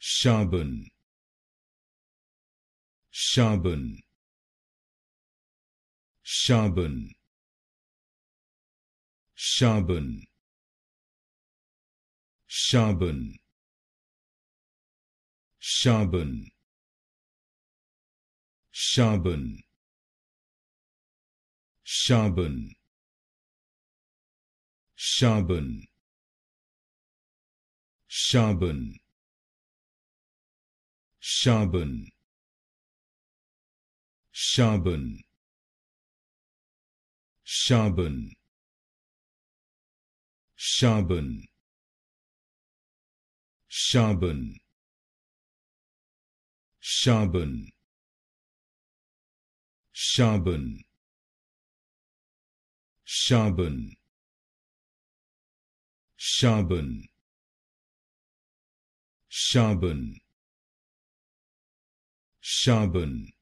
Charbon Charbon Charbon Charbon Charbon Charbon Charbon Charbon Charbon Charbon Chambon Chambon Chambon Chambon Chambon Chambon Chambon Chambon Chambon Chambon Chambon